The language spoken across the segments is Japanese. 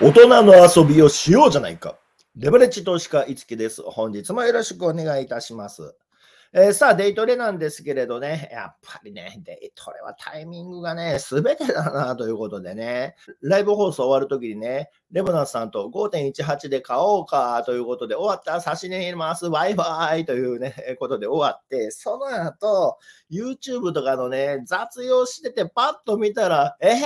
大人の遊びをしようじゃないか。レバレッジ投資家、いつきです。本日もよろしくお願いいたします。えー、さあ、デイトレなんですけれどね、やっぱりね、デイトレはタイミングがね、すべてだなということでね、ライブ放送終わるときにね、レボナスさんと5.18で買おうかということで、終わった、差しれます、バイバイというね、ことで終わって、その後、YouTube とかのね、雑用してて、パッと見たら、えへ、ー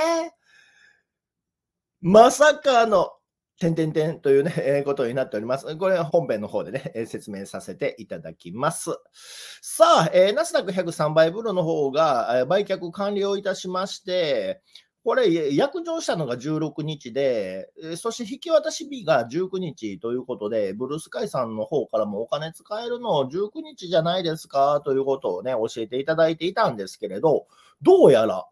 まさかの、てんてんてんというね、えー、ことになっております。これは本編の方でね、えー、説明させていただきます。さあ、えー、ナスダック103倍ブロの方が、え売却完了いたしまして、これ、約定したのが16日で、そして引き渡し日が19日ということで、ブルースカイさんの方からもお金使えるの19日じゃないですかということをね、教えていただいていたんですけれど、どうやら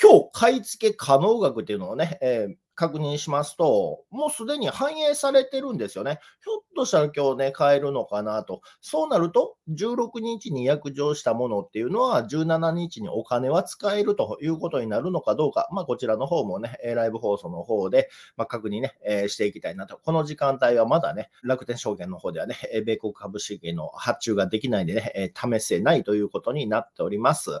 今日買い付け可能額っていうのをね、えー確認しますと、もうすでに反映されてるんですよね。ひょっとしたら今日ね、買えるのかなと。そうなると、16日に約定したものっていうのは、17日にお金は使えるということになるのかどうか、まあ、こちらの方もね、ライブ放送の方で、まあ、確認ね、えー、していきたいなと。この時間帯はまだね、楽天証券の方ではね、米国株式の発注ができないんでね、え試せないということになっております。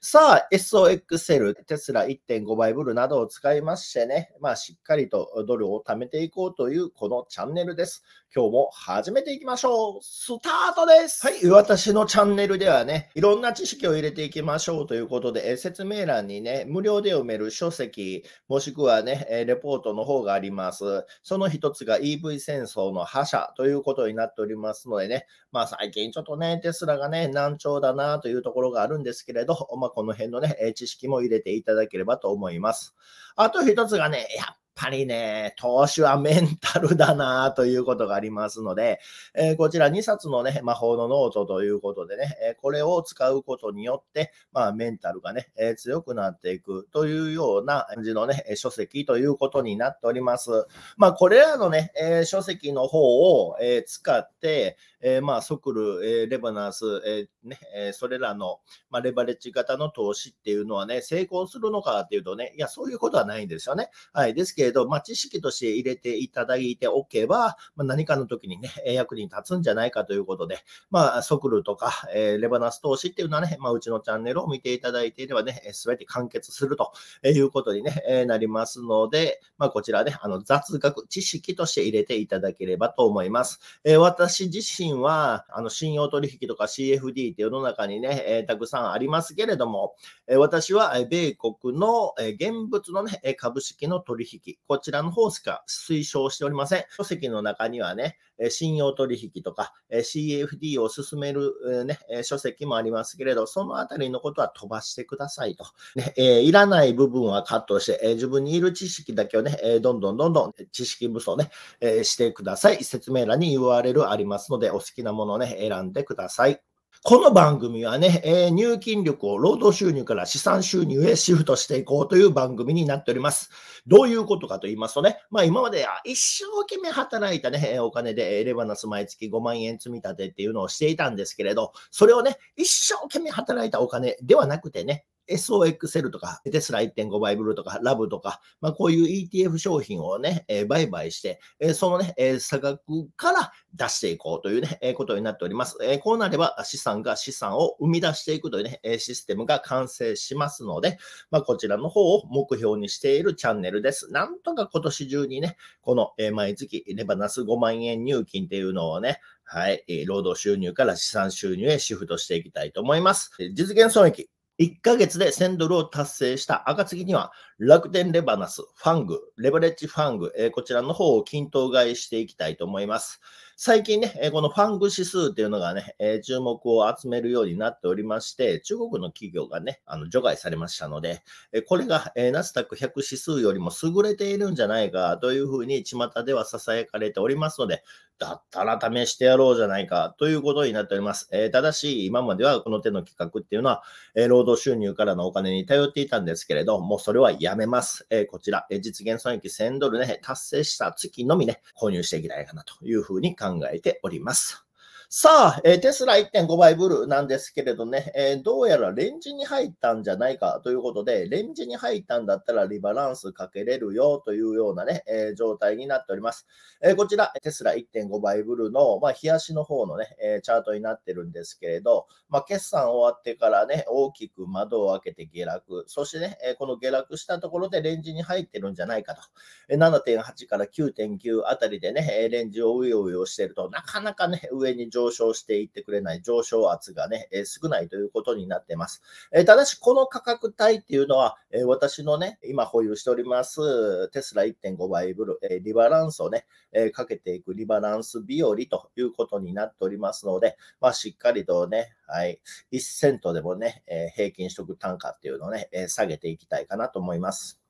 さあ、SOXL、テスラ1.5倍ブルなどを使いましてね、まあしっかりとドルを貯めていこうというこのチャンネルです。今日も始めていきましょう。スタートです。はい、私のチャンネルではね、いろんな知識を入れていきましょうということで、説明欄にね、無料で読める書籍、もしくはね、レポートの方があります。その一つが EV 戦争の覇者ということになっておりますのでね、まあ最近ちょっとね、テスラがね、難聴だなというところがあるんですけれど、まあこの辺のね、知識も入れていただければと思います。あと一つがね、やぱりね、投資はメンタルだなということがありますので、えー、こちら2冊のね、魔法のノートということでね、えこれを使うことによって、まあ、メンタルがね、え強くなっていくというような感じのね、書籍ということになっております。まあ、これらのね、え書籍の方を、え使って、えまあ、ソクル、えレバナンス、えねえそれらの、まレバレッジ型の投資っていうのはね、成功するのかっていうとね、いや、そういうことはないんですよね。はい。ですけけど、まあ、知識として入れていただいておけば、まあ、何かの時にね、役に立つんじゃないかということで、まあ、ソクルとか、えレバナス投資っていうのはね、まあ、うちのチャンネルを見ていただいていればね、すべて完結するということに、ねえなりますので、まあ、こちらね、あの雑学、知識として入れていただければと思います。え私自身は、あの信用取引とか CFD って世の中にね、えたくさんありますけれども、え私は米国の、え現物のね、株式の取引こちらの方しか推奨しておりません。書籍の中にはね、信用取引とか CFD を進める、ね、書籍もありますけれど、そのあたりのことは飛ばしてくださいと。ねえいらない部分はカットして、え自分にいる知識だけをね、えどんどんどんどん知識不足ね、えしてください。説明欄に URL ありますので、お好きなものをね、選んでください。この番組はね、えー、入金力を労働収入から資産収入へシフトしていこうという番組になっております。どういうことかと言いますとね、まあ今まで一生懸命働いたね、お金でレバナス毎月5万円積み立てっていうのをしていたんですけれど、それをね、一生懸命働いたお金ではなくてね、SOXL とか、テスラ1.5倍ブルーとか、ラブとか、まあ、こういう ETF 商品をね、えー、売買して、えー、そのね、えー、差額から出していこうというね、えー、ことになっております。えー、こうなれば資産が資産を生み出していくというね、えー、システムが完成しますので、まあ、こちらの方を目標にしているチャンネルです。なんとか今年中にね、この、えー、毎月レバナス5万円入金っていうのをね、はい、労働収入から資産収入へシフトしていきたいと思います。実現損益、1ヶ月で1000ドルを達成した暁には、楽天レバナス、ファング、レバレッジファング、えー、こちらの方を均等買いしていきたいと思います。最近ね、このファング指数っていうのがね、えー、注目を集めるようになっておりまして、中国の企業がね、あの除外されましたので、えこれが、えナスダック100指数よりも優れているんじゃないかというふうに巷では囁かれておりますので、だったら試してやろうじゃないかということになっております。えー、ただし、今まではこの手の企画っていうのは、えー、労働収入からのお金に頼っていたんですけれど、もうそれはやめます。えー、こちら、え実現損益1000ドルね、達成した月のみね、購入していきたいかなというふうに考えております。さあ、えー、テスラ1.5倍ブルーなんですけれどね、えー、どうやらレンジに入ったんじゃないかということで、レンジに入ったんだったらリバランスかけれるよというようなね、えー、状態になっております。えこちら、テスラ1.5倍ブルーの、まあ、日足の方のね、えチャートになってるんですけれど、まあ、決算終わってからね、大きく窓を開けて下落、そしてね、えこの下落したところでレンジに入ってるんじゃないかと、え7.8から9.9あたりでね、レンジをうようよしてると、なかなかね、上に上上昇していってくれない、上昇圧がね、え少ないということになってます。えただし、この価格帯っていうのは、え私のね、今保有しております、テスラ1.5倍ブル、えリバランスをね、えかけていくリバランス日和ということになっておりますので、まあ、しっかりとね、はい、1セントでもね、え平均取得単価っていうのをね、え下げていきたいかなと思います。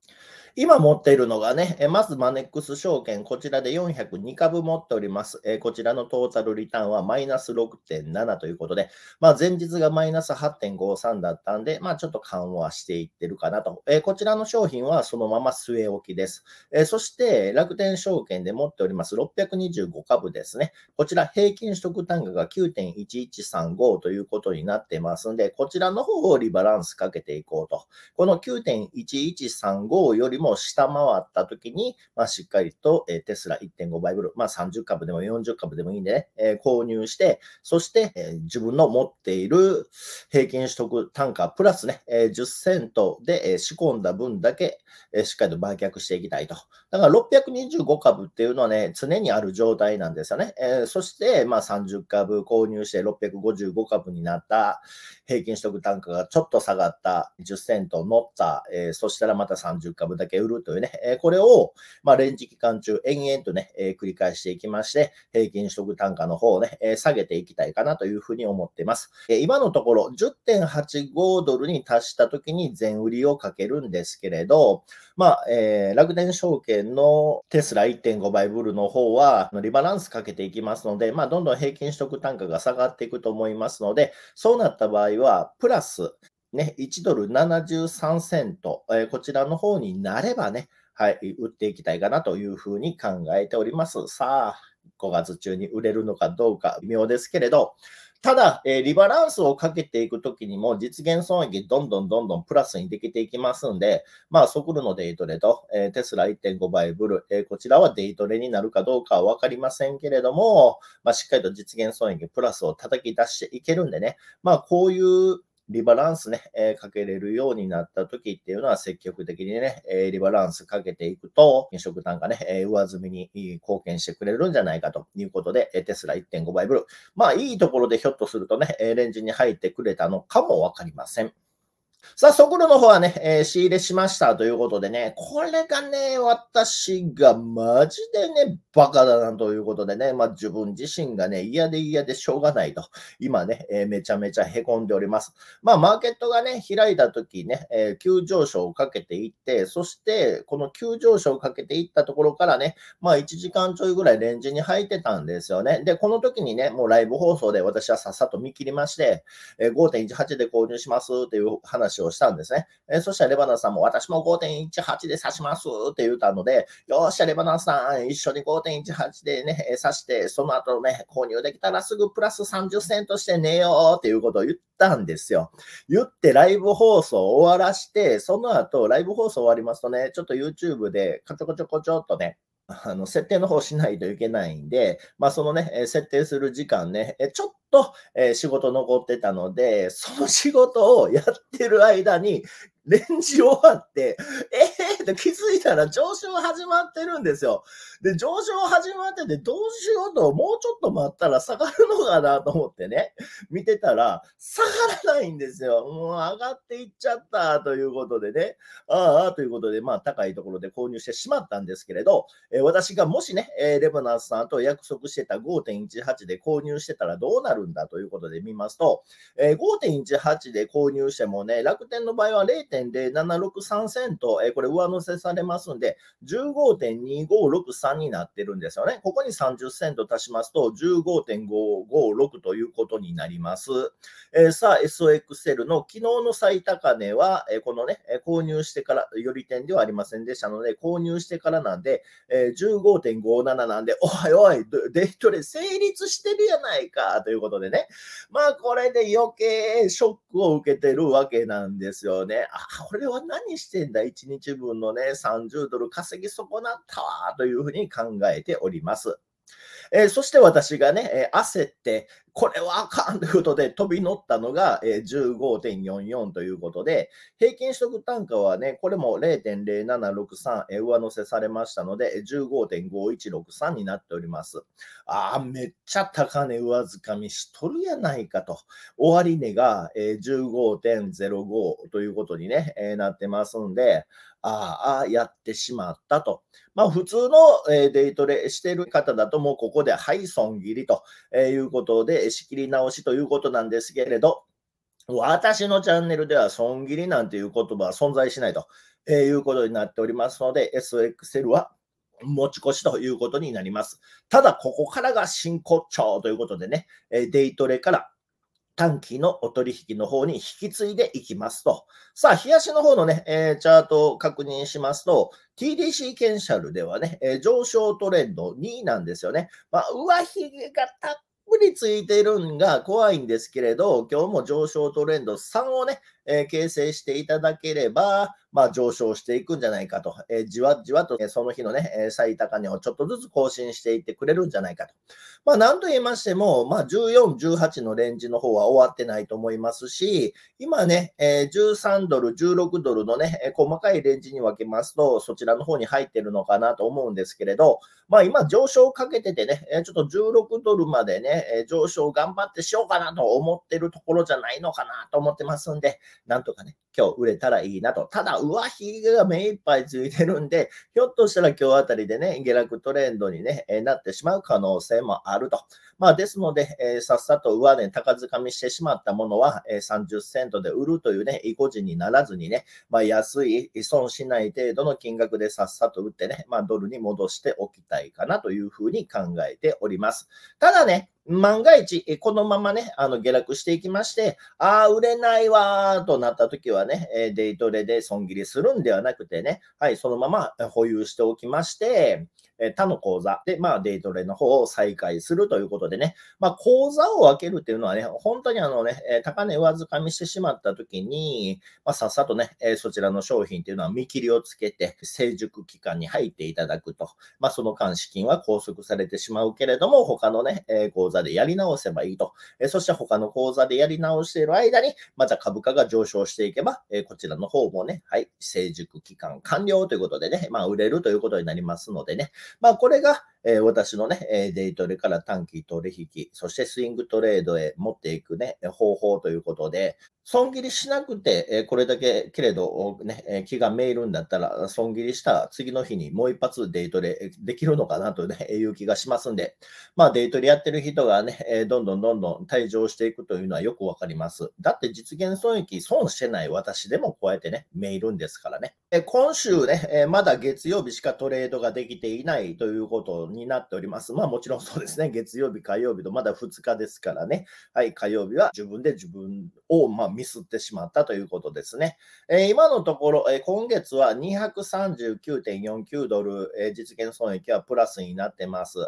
今持っているのがね、まずマネックス証券、こちらで402株持っております。こちらのトータルリターンはマイナス6.7ということで、まあ、前日がマイナス8.53だったんで、まあ、ちょっと緩和していってるかなと。こちらの商品はそのまま据え置きです。そして楽天証券で持っております625株ですね。こちら平均取得単価が9.1135ということになってますんで、こちらの方をリバランスかけていこうと。この9.1135よりもも下回った時に、まあ、しっかりと、えテスラ1.5倍ブルい、まあ、30株でも40株でもいいんでね、え購入して、そして、え自分の持っている平均取得単価プラスね、え10セントで、え仕込んだ分だけ、えしっかりと売却していきたいと。だから625株っていうのはね、常にある状態なんですよね。えそして、まあ、30株購入して655株になった、平均取得単価がちょっと下がった、10セント乗った、えそしたらまた30株だけけ売るというね、えこれを、まレンジ期間中、延々とね、え繰り返していきまして、平均取得単価の方をね、え下げていきたいかなというふうに思っています。え今のところ、10.85ドルに達した時に全売りをかけるんですけれど、まあ、えー、楽天証券のテスラ1.5倍ブルの方は、リバランスかけていきますので、まあ、どんどん平均取得単価が下がっていくと思いますので、そうなった場合は、プラスね、1ドル73セント、えー、こちらの方になればね、はい、売っていきたいかなというふうに考えております。さあ、5月中に売れるのかどうか微妙ですけれど、ただ、えー、リバランスをかけていくときにも、実現損益、どんどんどんどんプラスにできていきますんで、まあ、ソクルのデイトレと、えー、テスラ1.5倍ブル、えー、こちらはデイトレになるかどうかは分かりませんけれども、まあ、しっかりと実現損益、プラスを叩き出していけるんでね、まあ、こういうリバランスね、えかけれるようになった時っていうのは積極的にね、えリバランスかけていくと、飲食単価ね、え上積みに貢献してくれるんじゃないかということで、テスラ1.5倍ブルー。まあいいところでひょっとするとね、レンジに入ってくれたのかもわかりません。さあ、速度の方はね、えー、仕入れしましたということでね、これがね、私がマジでね、バカだなということでね、まあ自分自身がね、嫌で嫌でしょうがないと、今ね、えー、めちゃめちゃ凹んでおります。まあマーケットがね、開いた時ね、えー、急上昇をかけていって、そしてこの急上昇をかけていったところからね、まあ1時間ちょいぐらいレンジに入ってたんですよね。で、この時にね、もうライブ放送で私はさっさと見切りまして、えー、5.18で購入しますっていう話をしたんですね。えー、そしたらレバナさんも、私も5.18で刺しますって言ったので、よっしゃ、レバナさん、一緒に5.18でね、刺して、その後ね、購入できたらすぐプラス30セントして寝ようっていうことを言ったんですよ。言ってライブ放送終わらして、その後、ライブ放送終わりますとね、ちょっと YouTube で、かちょこちょこちょっとね、あの設定の方しないといけないんで、まあ、そのね、え設定する時間ね、えちょっと、え仕事残ってたので、その仕事をやってる間にレンジ終わって、えーって気づいたら上昇始まってるんですよ。で、上昇始まってて、どうしようと、もうちょっと待ったら下がるのかなと思ってね、見てたら、下がらないんですよ。もう上がっていっちゃったということでね、ああ、ということで、まあ、高いところで購入してしまったんですけれど、えー、私がもしね、えレバナンスさんと約束してた5.18で購入してたらどうなるんだということで見ますと、えー、5.18で購入してもね、楽天の場合は0.18点で7 6 3セント、えー、これ上乗せされますんで、15.2563になってるんですよね。ここに30セント足しますと、15.556ということになります。えー、さあ、SOXL の昨日の最高値は、えー、このね、購入してから、より点ではありませんでしたので、購入してからなんで、えー、15.57なんで、おいおい、デイトレ成立してるやないかということでね、まあこれで余計ショックを受けてるわけなんですよね。これは何してんだ ?1 日分のね、30ドル稼ぎ損なったわというふうに考えております。えー、そして私がね、えー、焦って、これはあかんということで飛び乗ったのが、えー、15.44ということで、平均取得単価はね、これも0.0763、えー、上乗せされましたので、15.5163になっております。ああ、めっちゃ高値上かみしとるやないかと。終値が、えー、15.05ということに、ねえなってますんで、ああ、やってしまったと。まあ、普通の、えデイトレしてる方だと、もうここで、はい、損切りと、えいうことで、仕切り直しということなんですけれど、私のチャンネルでは損切りなんていう言葉は存在しないと、えいうことになっておりますので、SXL は持ち越しということになります。ただ、ここからが真骨頂ということでね、デイトレから短期のお取引の方に引き継いでいきますと。さあ、冷やしの方のね、えー、チャートを確認しますと、TDC ケンシャルではね、えー、上昇トレンド2位なんですよね。まあ、上髭がたっぷりついているんが怖いんですけれど、今日も上昇トレンド3をね、えー、形成していただければ、まあ、上昇していくんじゃないかと、えー、じわじわと、えその日のね、最高値をちょっとずつ更新していってくれるんじゃないかと。まあ、なんと言いましても、まあ、14、18のレンジの方は終わってないと思いますし、今ね、え13ドル、16ドルのね、え細かいレンジに分けますと、そちらの方に入ってるのかなと思うんですけれど、まあ、今、上昇をかけててね、えちょっと16ドルまでね、え上昇頑張ってしようかなと思ってるところじゃないのかなと思ってますんで、なんとかね、今日売れたらいいなと。ただ、上げが目いっぱいついてるんで、ひょっとしたら今日あたりでね、下落トレンドに、ね、えなってしまう可能性もあると。まあ、ですので、えー、さっさと上値、ね、高づかみしてしまったものは、え30セントで売るというね、意固地にならずにね、まあ、安い、損しない程度の金額でさっさと売ってね、まあ、ドルに戻しておきたいかなというふうに考えております。ただね、万が一、このままね、あの、下落していきまして、ああ、売れないわーとなった時はね、えデイトレで損切りするんではなくてね、はい、そのまま保有しておきまして、え他の講座で、まあ、デイトレの方を再開するということでね、まあ、講座を分けるっていうのはね、本当にあのね、え高値上かみしてしまった時に、まあ、さっさとね、えそちらの商品っていうのは見切りをつけて、成熟期間に入っていただくと、まあ、その間資金は拘束されてしまうけれども、他のね、え講座でやり直せばいいと、えそして他の講座でやり直している間に、また株価が上昇していけば、えこちらの方もね、はい、成熟期間完了ということでね、まあ、売れるということになりますのでね、まあ、これが、えー、私のね、デイトレから短期取引、そしてスイングトレードへ持っていくね、方法ということで、損切りしなくて、えこれだけけれど、ね、気が滅入るんだったら、損切りした次の日にもう一発デイトレできるのかなと、ね、いう気がしますんで、まあ、デイトレやってる人がね、えどんどんどんどん退場していくというのはよくわかります。だって実現損益、損してない私でもこうやってね、めいるんですからね。え今週ね、えまだ月曜日しかトレードができていないということになっております。まあもちろんそうですね、月曜日、火曜日とまだ2日ですからね、はい、火曜日は自分で自分をまミスってしまったということですね。えー、今のところ、えー、今月は239.49ドル、えー、実現損益はプラスになってます。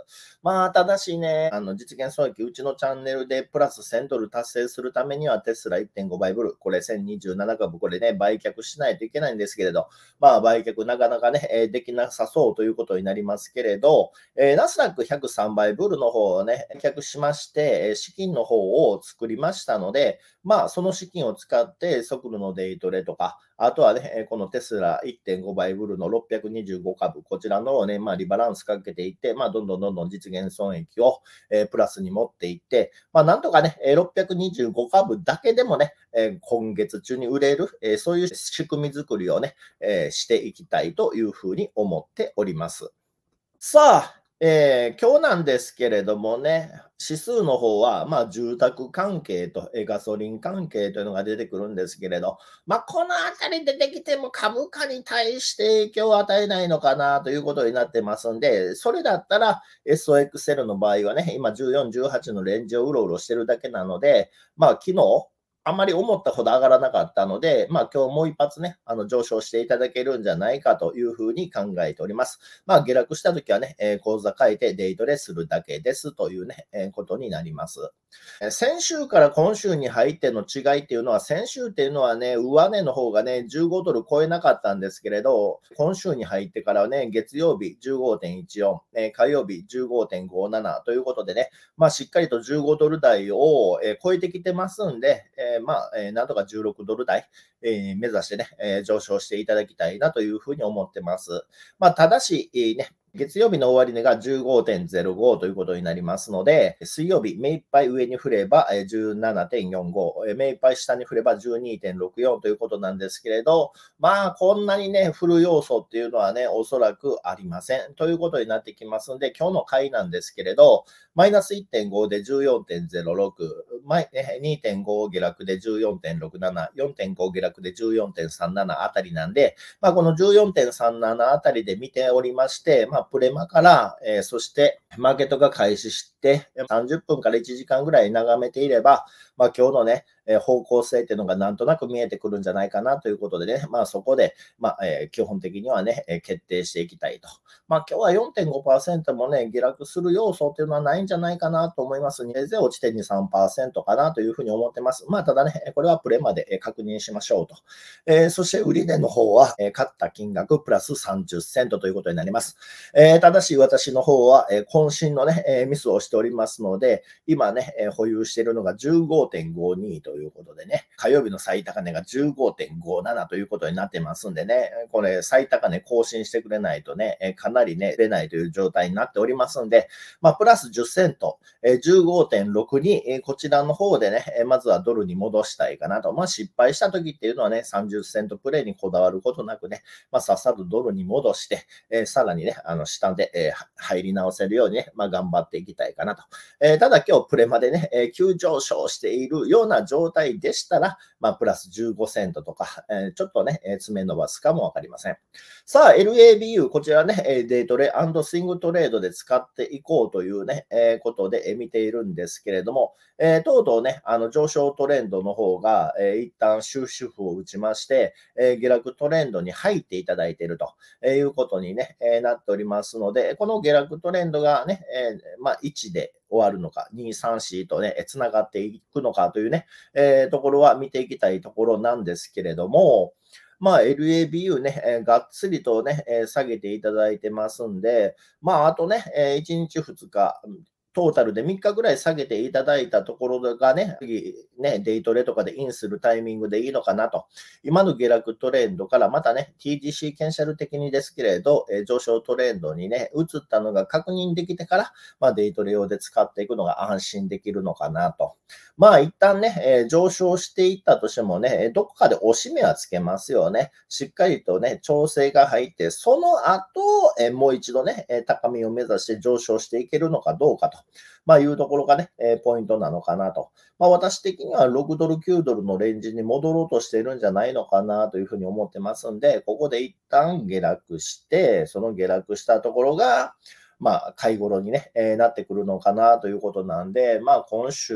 まあただしね、あの実現損益、うちのチャンネルでプラス1000ドル達成するためにはテスラ1.5倍ブル、これ1027株、これね、売却しないといけないんですけれど、まあ売却なかなかね、できなさそうということになりますけれど、えー、ナスダック103倍ブルの方をね、却しまして、資金の方を作りましたので、まあ、その資金を使って、ソクルのデイトレとか、あとはね、このテスラ1.5倍ブルの625株、こちらのね、まあ、リバランスかけていって、まあ、どんどんどんどん実現損益を、えー、プラスに持っていって、まあ、なんとかね、625株だけでもね、えー、今月中に売れる、えー、そういう仕組み作りをね、えー、していきたいというふうに思っております。さあ、えー、今日なんですけれどもね、指数の方は、まあ、住宅関係とガソリン関係というのが出てくるんですけれど、まあ、この辺り出てきても株価に対して影響を与えないのかなということになってますんで、それだったら SOXL の場合はね、今14、18のレンジをうろうろしてるだけなので、まあ、昨日、あんまり思ったほど上がらなかったので、まあ今日もう一発ね、あの上昇していただけるんじゃないかというふうに考えております。まあ下落した時はね、えー、口座書いてデイトレするだけですというね、えー、ことになります。先週から今週に入っての違いっていうのは、先週っていうのはね、上値の方がね、15ドル超えなかったんですけれど、今週に入ってからね、月曜日15.14、え火曜日15.57ということでね、まあしっかりと15ドル台を、え超えてきてますんで、えーー、まあ、えー、なんとか16ドル台、えー、目指してね、えー、上昇していただきたいなというふうに思ってます。まあ、ただし、えー、ね、月曜日の終値が15.05ということになりますので、水曜日、目いっぱい上に振れば17.45、目いっぱい下に振れば12.64ということなんですけれど、まあ、こんなにね、振る要素っていうのはね、おそらくありませんということになってきますので、今日の回なんですけれど、マイナス1.5で14.06、2.5下落で14.67、4.5下落で14.37あたりなんで、まあ、この14.37あたりで見ておりまして、まあプレマから、えー、そしてマーケットが開始して、30分から1時間ぐらい眺めていれば、まあ、今日のね、え方向性っていうのがなんとなく見えてくるんじゃないかなということでね、まあ、そこで、まあ、えー、基本的にはね、え決定していきたいと。まあ、今日は4.5%もね、下落する要素っていうのはないんじゃないかなと思います。せいぜい落ちて23%かなというふうに思ってます。まあ、ただね、これはプレまで確認しましょうと。えー、そして、売り値の方は、え買った金額プラス30セントということになります。えー、ただし、私の方は、え渾身のね、えミスをしておりますので、今ね、え保有しているのが15.52ということでね、火曜日の最高値が15.57ということになってますんでね、これ最高値更新してくれないとね、えかなりね、出ないという状態になっておりますんで、まあ、プラス10セント、え15.6 2えこちらの方でね、えまずはドルに戻したいかなと。まあ、失敗した時っていうのはね、30セントプレイにこだわることなくね、まあ、さっさとドルに戻して、えさらにね、あの、下で、え入り直せるようにね、まあ、頑張っていきたいかなと。えー、ただ今日プレまでね、えー、急上昇しているような状態でしたら、まあ、プラス15セントとか、えー、ちょっとね、え詰め伸ばすかもわかりません。さあ、LABU、こちらね、えデイトレスイングトレードで使っていこうというね、えことで見ているんですけれども、えー、とうとうね、あの上昇トレンドの方が、えー、一旦収止符を打ちまして、えー、下落トレンドに入っていただいていると、いうことに、ねえなっておりますので、この下落トレンドがね、えまあ、1で、終わるのか、2、3、4とね、つながっていくのかというね、えー、ところは見ていきたいところなんですけれども、まあ、LABU ね、えー、がっつりとね、えー、下げていただいてますんで、まあ、あとね、えー、1日2日トータルで3日ぐらい下げていただいたところがね、次ね、デイトレとかでインするタイミングでいいのかなと、今の下落トレンドからまたね、TGC 検ル的にですけれど、え上昇トレンドにね、移ったのが確認できてから、まあ、デイトレ用で使っていくのが安心できるのかなと。まあ一旦ね、え上昇していったとしてもね、どこかで押し目はつけますよね。しっかりとね、調整が入って、その後、えもう一度ね、高みを目指して上昇していけるのかどうかと。と、まあ、いうところがね、えー、ポイントなのかなと。まあ、私的には6ドル、9ドルのレンジに戻ろうとしているんじゃないのかなというふうに思ってますんで、ここで一旦下落して、その下落したところが、まあ、買い頃にね、えー、なってくるのかなということなんで、まあ、今週、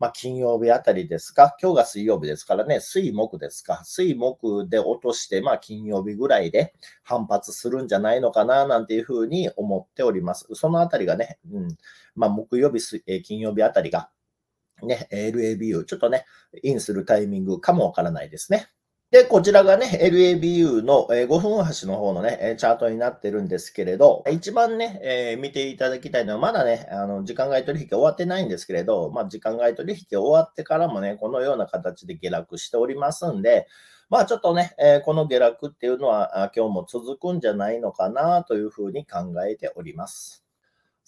まあ、金曜日あたりですか、今日が水曜日ですからね、水木ですか、水木で落として、まあ、金曜日ぐらいで反発するんじゃないのかな、なんていうふうに思っております。そのあたりがね、うん、まあ、木曜日、金曜日あたりが、ね、LABU、ちょっとね、インするタイミングかもわからないですね。で、こちらがね、LABU の5分足の方のね、チャートになってるんですけれど、一番ね、えー、見ていただきたいのは、まだね、あの、時間外取引終わってないんですけれど、まあ、時間外取引終わってからもね、このような形で下落しておりますんで、まあちょっとね、えー、この下落っていうのは今日も続くんじゃないのかなというふうに考えております。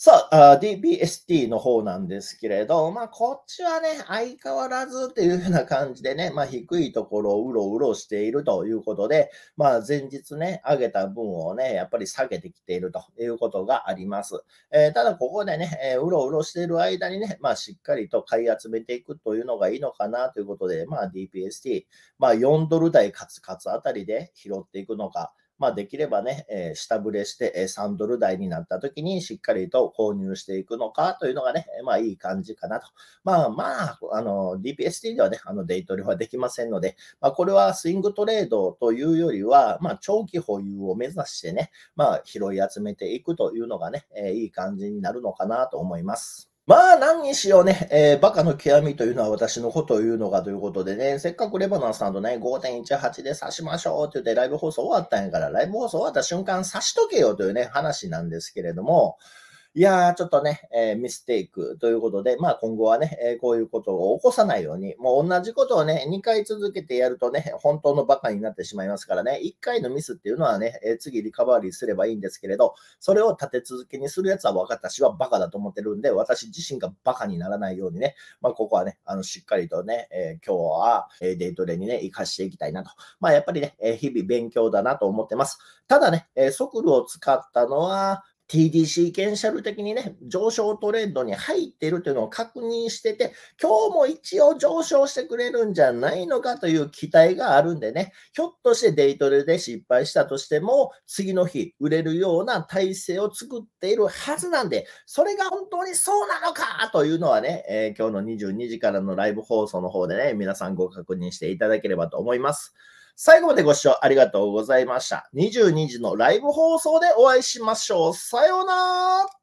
さあ、DBST の方なんですけれど、まあ、こっちはね、相変わらずっていうような感じでね、まあ、低いところをうろうろしているということで、まあ、前日ね、上げた分をね、やっぱり下げてきているということがあります。えー、ただ、ここでね、えー、うろうろしている間にね、まあ、しっかりと買い集めていくというのがいいのかなということで、まあ、DBST、まあ、4ドル台カツカツあたりで拾っていくのか、まあ、できればね、えー、下振れして3ドル台になった時にしっかりと購入していくのかというのがね、まあいい感じかなと。まあまあ、あの、DPST ではね、あのデイトレはできませんので、まあこれはスイングトレードというよりは、まあ長期保有を目指してね、まあ拾い集めていくというのがね、えー、いい感じになるのかなと思います。まあ何にしようね、えー、バカの極みというのは私のことを言うのかということでね、せっかくレバノンさんとね、5.18で刺しましょうって言ってライブ放送終わったんやから、ライブ放送終わった瞬間刺しとけよというね、話なんですけれども、いやー、ちょっとね、えー、ミステイクということで、まあ今後はね、えー、こういうことを起こさないように、もう同じことをね、2回続けてやるとね、本当のバカになってしまいますからね、1回のミスっていうのはね、えー、次リカバリーすればいいんですけれど、それを立て続けにするやつは私はバカだと思ってるんで、私自身がバカにならないようにね、まあここはね、あの、しっかりとね、えー、今日は、えデートレにね、活かしていきたいなと。まあやっぱりね、え日々勉強だなと思ってます。ただね、えー、ソを使ったのは、TD シーケンシャル的にね、上昇トレンドに入ってるというのを確認してて、今日も一応上昇してくれるんじゃないのかという期待があるんでね、ひょっとしてデイトレで失敗したとしても、次の日売れるような体制を作っているはずなんで、それが本当にそうなのかというのはね、えー、今日の22時からのライブ放送の方でね、皆さんご確認していただければと思います。最後までご視聴ありがとうございました。22時のライブ放送でお会いしましょう。さようなら